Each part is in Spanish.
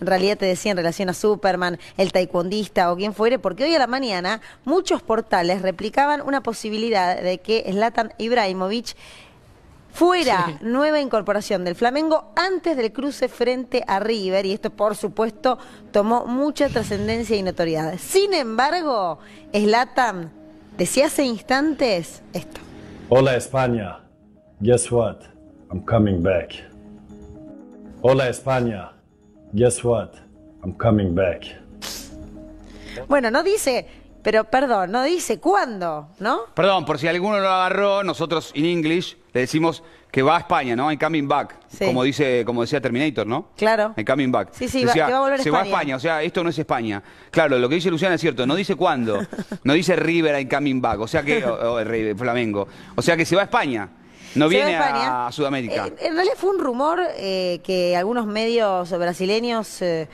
en realidad te decía en relación a Superman, el taekwondista o quien fuere, porque hoy a la mañana muchos portales replicaban una posibilidad de que Zlatan Ibrahimovic fuera nueva incorporación del Flamengo antes del cruce frente a River y esto por supuesto tomó mucha trascendencia y notoriedad. Sin embargo, Zlatan decía hace instantes esto. Hola España, guess what? I'm coming back. Hola España. Guess what? I'm coming back. Bueno, no dice, pero perdón, no dice cuándo, ¿no? Perdón, por si alguno lo agarró, nosotros en inglés le decimos que va a España, ¿no? I'm coming back, como dice, como decía Terminator, ¿no? Claro. I'm coming back. Sí, sí, que va a volver a se va a España, o sea, esto no es España. Claro, lo que dice Luciana es cierto, no dice cuándo, no dice River I'm coming back, o sea que Flamengo, o sea que se va a España. No viene a, Sudamérica. Eh, en realidad fue un rumor eh, que algunos medios brasileños eh,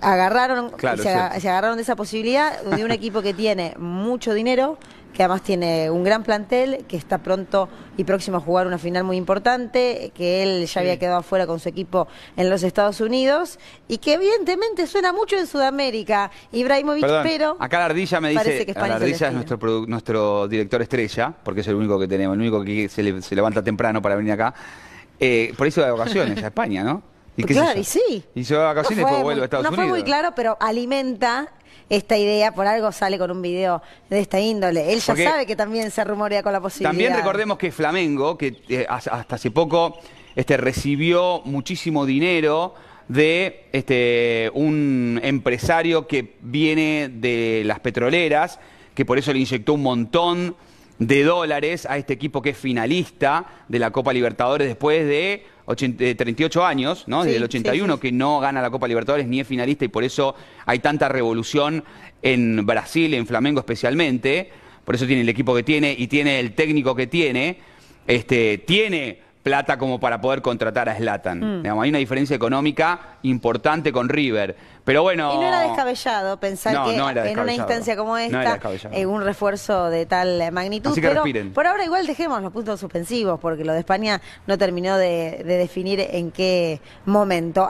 agarraron, se, agarraron de esa posibilidad de un equipo que tiene mucho dinero, que además tiene un gran plantel, que está pronto y próximo a jugar una final muy importante, que él ya había quedado afuera con su equipo en los Estados Unidos y que evidentemente suena mucho en Sudamérica. Ibrahimovic, Perdón, pero. Acá la ardilla me dice. Que la ardilla es nuestro, nuestro director estrella, porque es el único que tenemos, el único que se, levanta temprano para venir acá. Eh, por eso de vacaciones a España, ¿no? Pues claro, y sí. Y se va de vacaciones y vuelve a Estados Unidos. No fue muy claro, pero alimenta esta idea, por algo sale con un video de esta índole. Él ya sabe que también se rumorea con la posibilidad. También recordemos que Flamengo, que eh, hasta hace poco este, recibió muchísimo dinero de este, un empresario que viene de las petroleras, que por eso le inyectó un montón de dólares a este equipo que es finalista de la Copa Libertadores después de 38 eh, años, ¿no? Desde el 81 que no gana la Copa Libertadores ni es finalista y por eso hay tanta revolución en Brasil, en Flamengo especialmente. Por eso tiene el equipo que tiene y tiene el técnico que tiene. Este, tiene plata como para poder contratar a Slatan. Mm. hay una diferencia económica importante con River. Pero bueno. Y no era descabellado pensar que en una instancia como esta, eh, un refuerzo de tal magnitud. pero por ahora igual dejemos los puntos suspensivos, porque lo de España no terminó de, definir en qué momento.